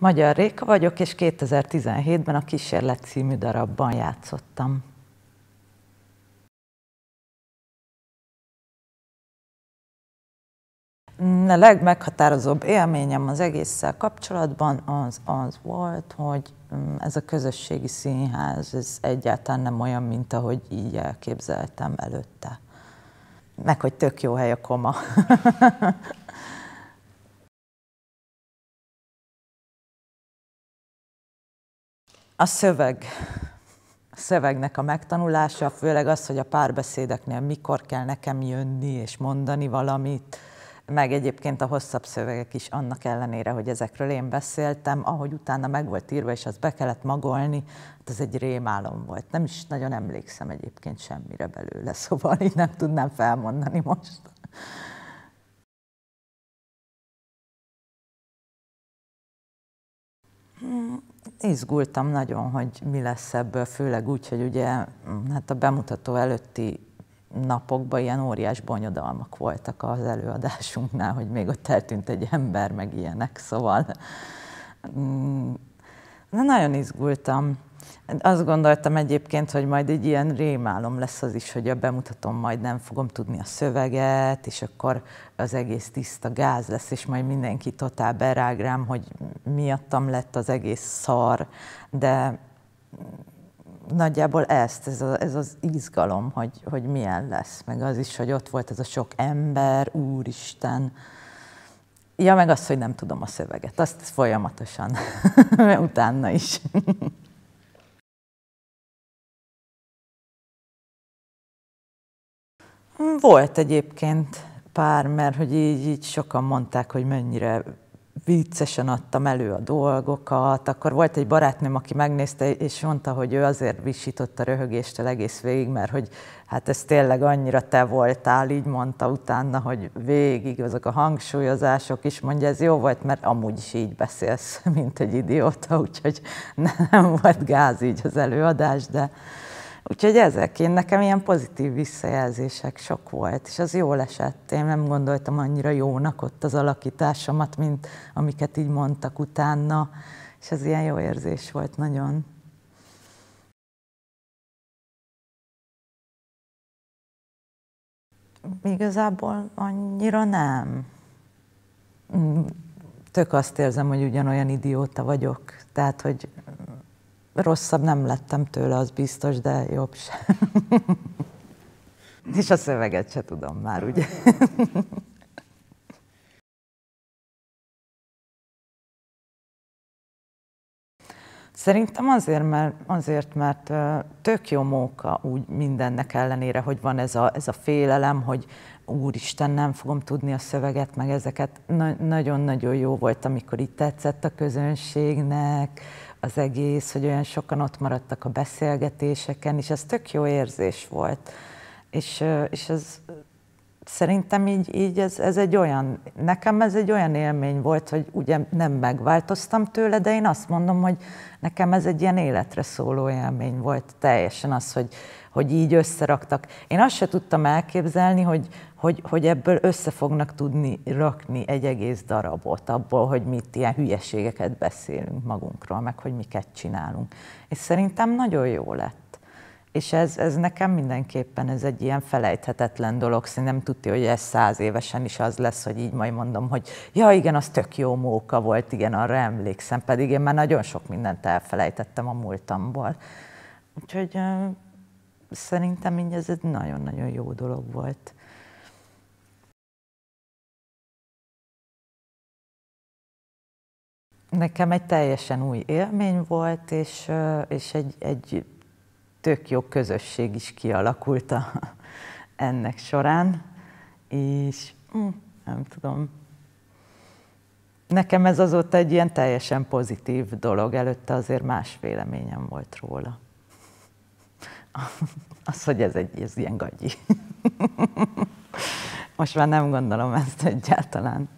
Magyar Réka vagyok, és 2017-ben a Kísérlet című darabban játszottam. A legmeghatározóbb élményem az egésszel kapcsolatban az, az volt, hogy mm, ez a közösségi színház ez egyáltalán nem olyan, mint ahogy így elképzeltem előtte. Meg, hogy tök jó hely a koma. A szöveg. A szövegnek a megtanulása, főleg az, hogy a párbeszédeknél mikor kell nekem jönni és mondani valamit, meg egyébként a hosszabb szövegek is annak ellenére, hogy ezekről én beszéltem, ahogy utána meg volt írva, és azt be kellett magolni, hát ez egy rémálom volt. Nem is nagyon emlékszem egyébként semmire belőle, szóval így nem tudnám felmondani most. Izgultam nagyon, hogy mi lesz ebből, főleg úgy, hogy ugye mm, hát a bemutató előtti napokban ilyen óriás bonyodalmak voltak az előadásunknál, hogy még ott eltűnt egy ember, meg ilyenek, szóval mm, Na, nagyon izgultam. Azt gondoltam egyébként, hogy majd egy ilyen rémálom lesz az is, hogy a bemutatom majd nem fogom tudni a szöveget, és akkor az egész tiszta gáz lesz, és majd mindenki totál berág rám, hogy miattam lett az egész szar, de nagyjából ezt, ez, a, ez az izgalom, hogy, hogy milyen lesz, meg az is, hogy ott volt ez a sok ember, úristen, Ja, meg az, hogy nem tudom a szöveget, azt folyamatosan, utána is. Volt egyébként pár, mert hogy így, így sokan mondták, hogy mennyire viccesen adtam elő a dolgokat, akkor volt egy barátnőm, aki megnézte, és mondta, hogy ő azért visította röhögéstől egész végig, mert hogy hát ez tényleg annyira te voltál, így mondta utána, hogy végig azok a hangsúlyozások is, mondja, ez jó volt, mert amúgy is így beszélsz, mint egy idióta, úgyhogy nem volt gáz így az előadás, de Úgyhogy ezek, én nekem ilyen pozitív visszajelzések sok volt, és az jól esett. Én nem gondoltam annyira jónak ott az alakításomat, mint amiket így mondtak utána, és ez ilyen jó érzés volt nagyon. Igazából annyira nem. Mm, tök azt érzem, hogy ugyanolyan idióta vagyok. Tehát, hogy rosszabb nem lettem tőle, az biztos, de jobb sem. És a szöveget se tudom már, ugye? Szerintem azért, mert, azért, mert tök jó móka úgy mindennek ellenére, hogy van ez a, ez a félelem, hogy úristen, nem fogom tudni a szöveget, meg ezeket. Nagyon-nagyon jó volt, amikor itt tetszett a közönségnek, az egész, hogy olyan sokan ott maradtak a beszélgetéseken, és ez tök jó érzés volt. És, és ez szerintem így, így ez, ez egy olyan, nekem ez egy olyan élmény volt, hogy ugye nem megváltoztam tőle, de én azt mondom, hogy nekem ez egy ilyen életre szóló élmény volt teljesen az, hogy, hogy így összeraktak. Én azt se tudtam elképzelni, hogy, hogy, hogy ebből össze fognak tudni rakni egy egész darabot, abból, hogy mit ilyen hülyeségeket beszélünk magunkról, meg hogy miket csinálunk. És szerintem nagyon jó lett és ez, ez nekem mindenképpen ez egy ilyen felejthetetlen dolog, szerintem tudja, hogy ez száz évesen is az lesz, hogy így majd mondom, hogy ja igen, az tök jó móka volt, igen, arra emlékszem, pedig én már nagyon sok mindent elfelejtettem a múltamból. Úgyhogy uh, szerintem így ez egy nagyon-nagyon jó dolog volt. Nekem egy teljesen új élmény volt, és, és egy, egy tök jó közösség is kialakult a, ennek során, és hm, nem tudom, nekem ez azóta egy ilyen teljesen pozitív dolog, előtte azért más véleményem volt róla. Az, hogy ez egy ez ilyen gagyi. Most már nem gondolom ezt egyáltalán.